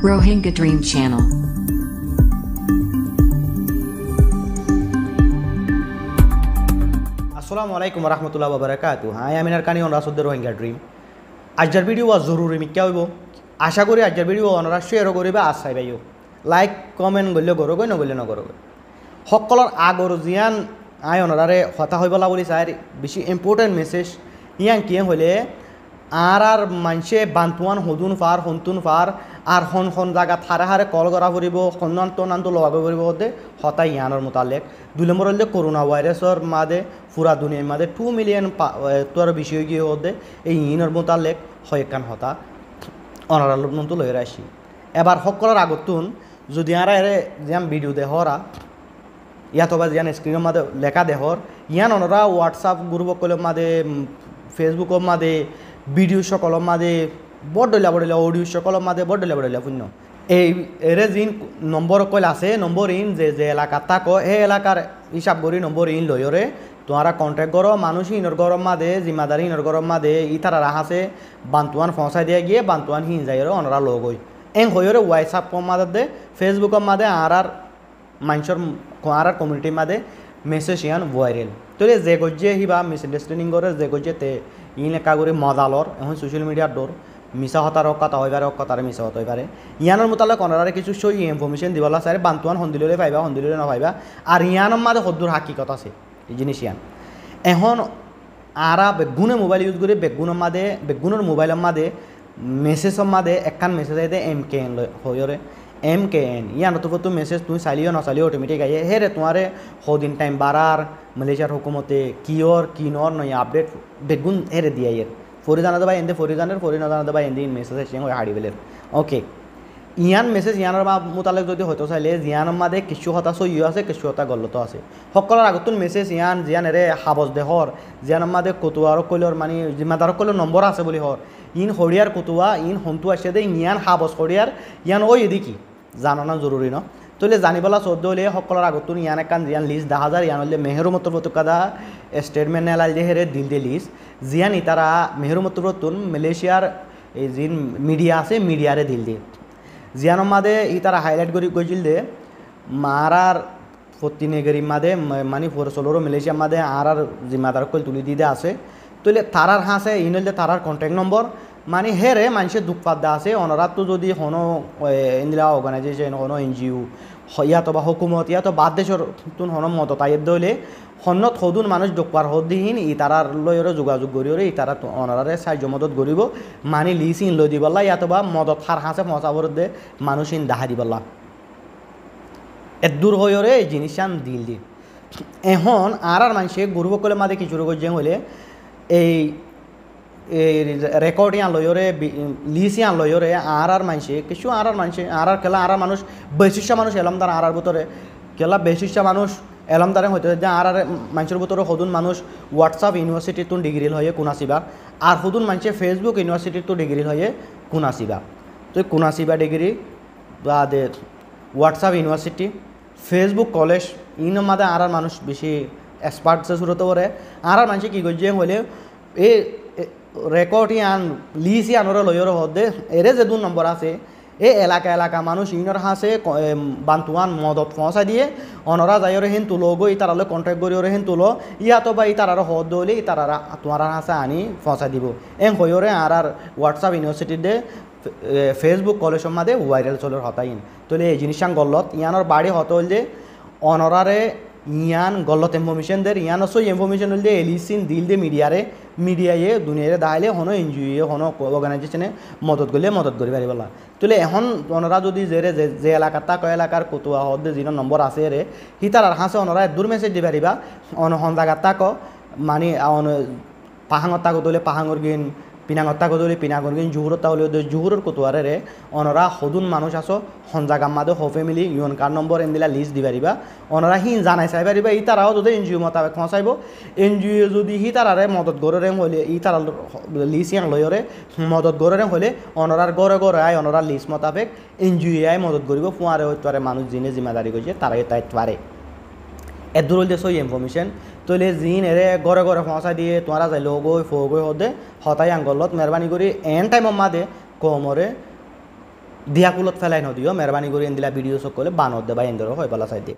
Rohingya Dream Channel. Assalamu alaikum warahmatullahi wabarakatuh. Hi, I'm Narkani on Rasud the Rohingya Dream. আজকের video জরুরি মিক্কা হইব আশা করি আজকের ভিডিও অনরা শেয়ারও করিবা আর চাইবাইও লাইক কমেন্ট গলিও করগৈ নগলিও নকরগৈ সকলৰ আগৰ যিয়ান আই অনৰাৰে হতা হৈবলা বুলি চাই বেছি ইম্পৰ্টেণ্ট মেছেজ ইয়াং কিয়ে হ'লে আর আর মানুষে বান্তুয়ান হদুন ফার হন্তুন ফার আর হন হন জায়গা থারে হারে কল করা ফুরব তন্ধান তো লগাব ফুরব দে হতা ইয়ানোর মোতালেক দুই নম্বর হলে করোনা ভাইরাসর মাদে পুরা দুনিয়ার মাদে টু মিলিয়ন তোর বেশি হয়ে গিয়ে হতে এই ইনর মোতালেক হয়েকান হতা অনারাল নন্ত লয়ে রাখি এবার সকলের আগতুন যদি আর এর যেন ভিডিও দেহরা ইয়াত বা যেন স্ক্রিনের মাদে লেখা দেহর ইয়ান অনরা হোয়াটসঅ্যাপ গ্রুপ কলের মাদে ফেসবুকের মাদে ভিডিও সকল মাদে বড় ডলিয়া বড় অডিও সকল মাদে বড় ডলিয়া বড় পুণ্য এই এরে যিন নম্বর কল আছে নম্বর ইন যে যে এলাকা তাক সেই এলাকার হিসাব করি নম্বর ইন লয়রে তোমারা কন্ট্যাক্ট করো মানুষ ইনর গরম মাদে জিম্মাদারি ইনর গরম মাদে ইতারা আছে বান্তুয়ান ফসাই দিয়ে গিয়ে বান্তুয়ান হিন যাই অনারা লগ হই এং হইরে হোয়াটসঅ্যাপ মাদে ফেসবুকের মাদে আর আর মানুষের আর আর কমিউনিটির মাদে মেসেসিয়ান ভাইরাল তোরে যে গজ্জে বা মিসআন্ডারস্ট্যান্ডিং করে যে গজ্জে তে ইন করে মদালর এখন সোশ্যাল মিডিয়ার ডোর মিশা হতার কথা হইবার কথার মিশা হত পারে ইয়ানোর মোতালে কনারারে কিছু সই ইনফরমেশন দিবালা স্যার বান্তুয়ান হন্দিলে পাইবা হন্দিলে না পাইবা আর ইয়ানোর মাঝে হদ্দুর হাকিকত আছে এই জিনিস ইয়ান এখন আরা বেগুনে মোবাইল ইউজ করে বেগুনের মাঝে বেগুনের মোবাইলের মাঝে মেসেজের মাঝে একখান মেসেজ আইতে এম কে এন হয়ে एम के एन ये নতুন तो वो तुम চালিও নচালিও অটোমেটিক ना হে ऑटोमेटिक आई সদিন টাইম तुम्हारे মালেছিয়াৰ হুকুমতে टाइम बारार নৰ हुकूमते की और की नॉर नई अपडेट बेगुन हे रे दिया ये ফরি জানাতে ভাই এনদে ফরি জানের ফরি না জানাতে ভাই এনদি মেসেজ আসছে ওই হাড়ি বেলের ওকে ইয়ান মেসেজ ইয়ানোর মা মোতালেক যদি হয়তো চাইলে জিয়ানোর মাদে কিছু হতা সইও আছে কিছু হতা গল্লত আছে সকলের আগতন মেছেজ ইয়ান জিয়ান এরে হাবজ দেহর জিয়ানোর মাদে কতুয়ারক কইলর মানে জিম্মাদারক কইলর নম্বৰ আছে বুলি হর ইন হরিয়ার কতুয়া ইন হন্তু আছে দে ইয়ান হাবজ হরিয়ার ইয়ান এদি কি জাননা জরুরি ন তইলে জানিবলা চৌদ্দ হলে সকলের আগতো ইয়ান একান জিয়ান লিস্ট দেখা যায় ইয়ান হলে মেহরুমতর ফটোকাদা স্টেটমেন্ট নেলাল যে হেরে দিল দে লিস্ট জিয়ান ইতারা মেহরুমতর তুন মালয়েশিয়ার এই যিন মিডিয়া আছে মিডিয়ারে দিল দে জিয়ানোর মাদে ই তারা হাইলাইট করে কইছিল দে মারার ফতিনেগেরি মাদে মানে ফোর সোলোর মালয়েশিয়ার মাদে আর আর জিম্মাদার কল তুলি দিদে আছে তইলে তারার হাসে ইনলে তারার কন্ট্যাক্ট নম্বর মানে হেরে মানুষের দুঃখ পাদ্দা আছে অনরাত তো যদি কোনো ইন্দিরা অর্গানাইজেশন এন জি ইয়া তো বা হুকুমত ইয়া বাদ দেশের তুন হন মত তাইয়ের দইলে সন্নত সদুন মানুষ ডকুৱাৰ সদিহীন ই তাৰাৰ লৈৰে যোগাযোগ কৰিৰে ই তাৰা অনাৰাৰে সাহায্য মদত কৰিব মানি লিচিন লৈ দিবলা ইয়াতো বা মদত সাৰ হাঁচে মচাবৰ দে মানুহচিন দাহা দিবলা এদূর হয়ে এই জিনিসান দিল দি এখন আর আর মানুষে গরু বকলে মাদে কিছু রোগ যে হলে এই रेकॉर्ड यां लोयोरे लिस আর আর মানুষ কিছু আর আর মানুষ আর আর খেলা আর আর মানুষ বৈশিষ্ট্য মানুষ এলাম তার আর আর आर খেলা বৈশিষ্ট্য মানুষ এলাম এলামদারে হয়তো যে আর আর মানুষের ভিতরে সদুন মানুষ হোয়াটসঅ্যাপ ইউনিভার্সিটির তো ডিগ্রি হয়ে কোন আসিবা আর সদুন মানুষের ফেসবুক ইউনিভার্সিটির তো ডিগ্রি হয়ে কোন আসিবা তো কোন আসিবা ডিগ্রি বাদে হোয়াটসঅ্যাপ ইউনিভার্সিটি ফেসবুক কলেজ ইন মাদে আর আর মানুষ বেশি এক্সপার্ট সুরত করে আর আর মানুষ কী করছে হলে এই রেকর্ড ইয়ান লিস আনোর লয়র হদে এরে যে দু নম্বর আছে এ এলাকা এলাকা মানুষ ইনর হাসে বান্তুয়ান মদত পৌঁছা দিয়ে অনরা যাইরে হেন তুলোগো ই তারালে কন্ট্যাক্ট করিও হেন তুলো ইয়াতো বা ই আর হদ দইলে ইতার তারারা তোমার হাসে আনি পৌঁছা দিব এং হইরে আর আর হোয়াটসঅ্যাপ দে ফেসবুক কলেজ সম্মাদে ভাইরাল চলের হতাইন তো এই জিনিস গল্লত ইয়ানোর বাড়ি হতল যে অনরারে ইয়ান গল্লত ইনফরমেশন দের ইয়ান অসো ইনফরমেশন যে এলিসিন দিল দে মিডিয়ার মিডিয়ায়ে দুনিয়ারে দাইলে হনো ও হনো অর্গানাইজেশনে মদত গলিয়ে মদত করি পারি বলা তুলে এখন ওনারা যদি রে যে এলাকার তাক এলাকার কতুয়া হদ যে নম্বর আছে রে তার আর হাঁসে ওনারা দূর মেসেজ দি পারিবা অন হন জায়গার তাক মানে পাহাঙত তাক তোলে পাহাঙর গিন পিনাঙত্তা কদলি পিনাগনগিন জুহুরত তাহলে জুহুরর কতুয়ারে অনরা হদুন মানুষ আছো হঞ্জা গাম্মাদে হ ফ্যামিলি ইউন কার নম্বর এনদিলা লিস্ট দিবারিবা অনরা হিন জানাই চাই চাইবারিবা ই তারাও যদি এন জি ও মোতাবেক খসাইব এন জি ও যদি হি তারারে মদত গড়রে হলে ই তারা লিস্ট ইয়াং লয়রে মদত গড়রে হলে অনরার গড়ে গড়ে আয় অনরার লিস্ট মোতাবেক এন জি আই মদত করিব ফুয়ারে হইতে পারে মানুষ জিনে জিম্মাদারি করছে তারাই তাই পারে এর দূর হইতে ইনফরমেশন তইলে জিন এৰে ঘৰে ঘৰে ফঁচাই দিয়ে তোহাৰা যাই ফ গৈ সদে হতাই আংগলত মেহৰবানি কৰি এন টাইমৰ মাদে কমৰে দিয়াকুলত ফেলাই নদিও মেহৰবানি কৰি দিলা ভিডিঅ' চক ক'লে বানত দে বা এন্দৰ হৈ পেলা চাই দিয়ে